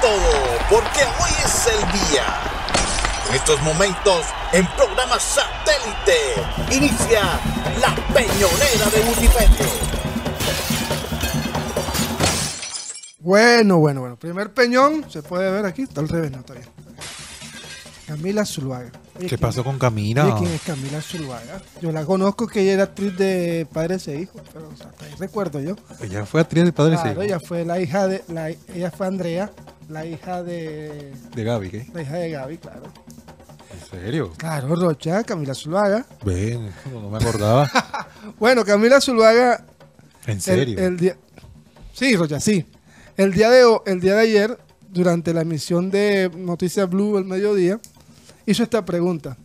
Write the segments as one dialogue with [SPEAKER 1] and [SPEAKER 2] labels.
[SPEAKER 1] todo, porque hoy es el día. En estos momentos, en programa satélite, inicia la peñonera
[SPEAKER 2] de Bucipetro. Bueno, bueno, bueno. Primer peñón, se puede ver aquí, está al revés, no, Camila Zuluaga.
[SPEAKER 1] ¿Qué pasó con Camila? ¿Quién es
[SPEAKER 2] Camila Zuluaga? Yo la conozco que ella era actriz de Padres e Hijos, pero recuerdo yo.
[SPEAKER 1] Ella fue actriz de Padres e Hijos.
[SPEAKER 2] Ella fue la hija de la, ella fue Andrea la hija de. De Gaby, ¿qué? La hija de Gaby, claro.
[SPEAKER 1] ¿En serio?
[SPEAKER 2] Claro, Rocha, Camila Zuluaga.
[SPEAKER 1] Ven, no, me acordaba.
[SPEAKER 2] bueno, Camila Zuluaga.
[SPEAKER 1] ¿En serio? El,
[SPEAKER 2] día... Sí, Rocha, sí. El día, de, el día de ayer, durante la emisión de Noticias Blue el mediodía, hizo esta pregunta.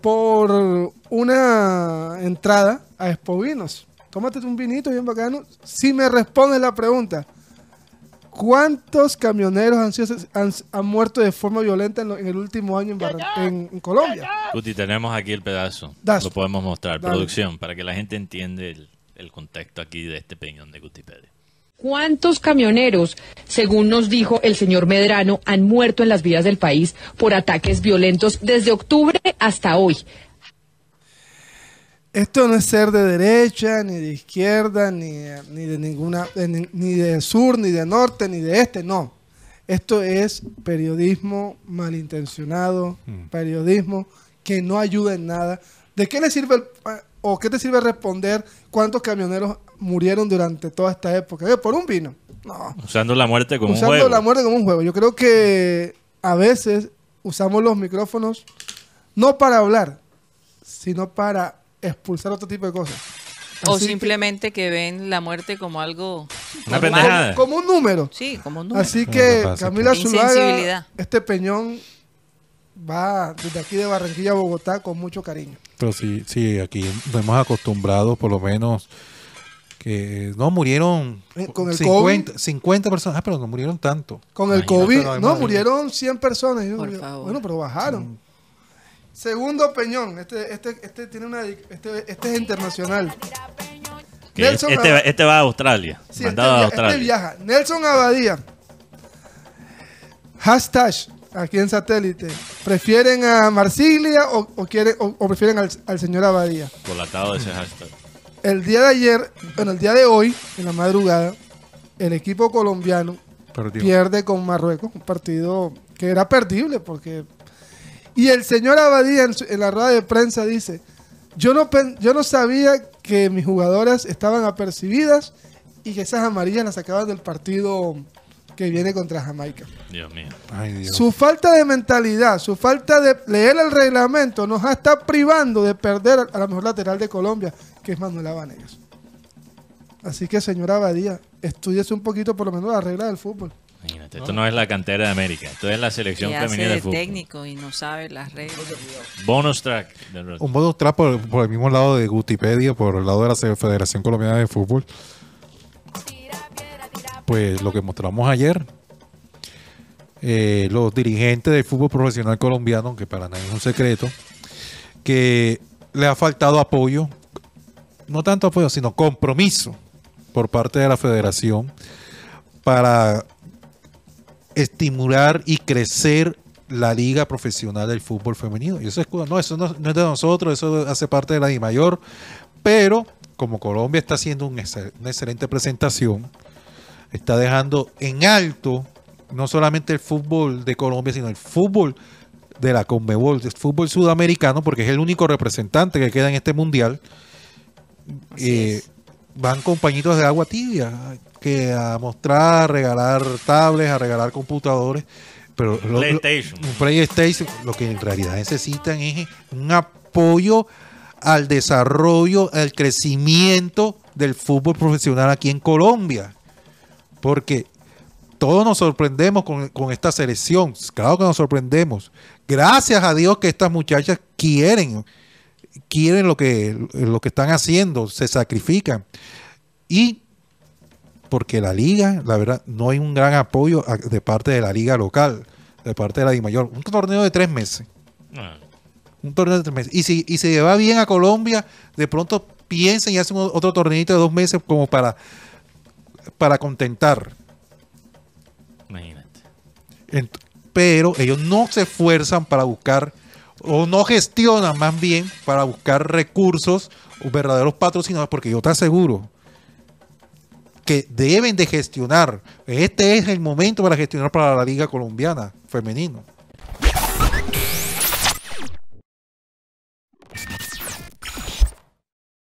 [SPEAKER 2] Por una entrada a Espovinos, tómate un vinito bien bacano. Si me respondes la pregunta, ¿Cuántos camioneros han, han, muerto de forma violenta en, el último año en, Colombia? Guti, tenemos aquí el pedazo. lo podemos mostrar. Producción, para que la gente entiende el, el contexto aquí de este peñón de Guti Pérez.
[SPEAKER 1] ¿Cuántos camioneros, según nos dijo el señor Medrano, han muerto en las vías del país por ataques violentos desde octubre hasta hoy? esto no es
[SPEAKER 2] ser de derecha, ni de izquierda, ni, ni de ninguna, ni, de sur, ni de norte, ni de este, no. Esto es periodismo malintencionado, hmm. periodismo que no ayuda en nada. ¿De qué le sirve o qué te sirve responder cuántos camioneros murieron durante toda esta época? Eh, por un vino. Usando la muerte como un juego. Usando la muerte como un juego. Yo creo que a veces usamos los micrófonos no para hablar, sino para expulsar otro tipo de cosas. o simplemente que... ven la muerte como algo. Una pendejada. Como, un número. Sí, como un número. Así que Camila Zulaga, este peñón va desde aquí de Barranquilla a Bogotá con mucho cariño.
[SPEAKER 1] Pero sí, sí, aquí nos hemos acostumbrado, por lo menos, que no murieron eh, con el 50, COVID? 50 personas, ah, pero no murieron tanto. Con el COVID, no, murieron
[SPEAKER 2] 100 personas. Bueno, pero bajaron. Segundo Peñón, este, este, este tiene este, este, es internacional. este, va a Australia. a Australia. viaja. Nelson Abadía. Hashtag aquí en satélite. ¿Prefieren a Marsiglia o, o, prefieren al, señor Abadía? Colatado ese hashtag. El día de ayer, bueno, el día de hoy, en la madrugada, el equipo colombiano pierde con Marruecos, un partido que era perdible porque y el señor Abadía en, la rueda de prensa dice, yo no, yo no sabía que mis jugadoras estaban apercibidas y que esas amarillas las sacaban del partido que viene contra Jamaica. Dios mío. Su falta de mentalidad, su falta de leer el reglamento nos está privando de perder a la mejor lateral de Colombia, que es Manuela Vanegas. Así que, señor Abadía, estudiese un poquito por lo menos la regla del fútbol. Esto no es la cantera de América. Esto es la selección femenina de fútbol. técnico y no sabe las reglas. Bonus track. Un
[SPEAKER 1] bonus track por, el mismo lado de Gutipedia, por el lado de la Federación Colombiana de Fútbol. Pues lo que mostramos ayer. Eh, los dirigentes del fútbol profesional colombiano, que para nadie es un secreto, que le ha faltado apoyo, no tanto apoyo, sino compromiso por parte de la federación para estimular y crecer la liga profesional del fútbol femenino. Y eso es no, eso no, es de nosotros, eso hace parte de la DIMAYOR mayor. Pero como Colombia está haciendo una excelente presentación, está dejando en alto no solamente el fútbol de Colombia, sino el fútbol de la Conmebol, el fútbol sudamericano, porque es el único representante que queda en este mundial. Eh, van compañitos de agua tibia que a mostrar, a regalar tablets, a regalar computadores. Pero PlayStation. Lo, PlayStation, lo que en realidad necesitan es un apoyo al desarrollo, al crecimiento del fútbol profesional aquí en Colombia. Porque todos nos sorprendemos con, con, esta selección. Claro que nos sorprendemos. Gracias a Dios que estas muchachas quieren quieren lo que, lo que están haciendo, se sacrifican. Y porque la liga, la verdad, no hay un gran apoyo de parte de la liga local, de parte de la mayor Un torneo de tres meses. Ah. Un torneo de tres meses. Y si, y va bien a Colombia, de pronto piensen y hacen otro torneito de dos meses como para, para contentar. Imagínate. pero ellos no se esfuerzan para buscar o no gestionan más bien para buscar recursos o verdaderos patrocinadores, porque yo te aseguro que deben de gestionar. Este es el momento para gestionar para la Liga Colombiana Femenino.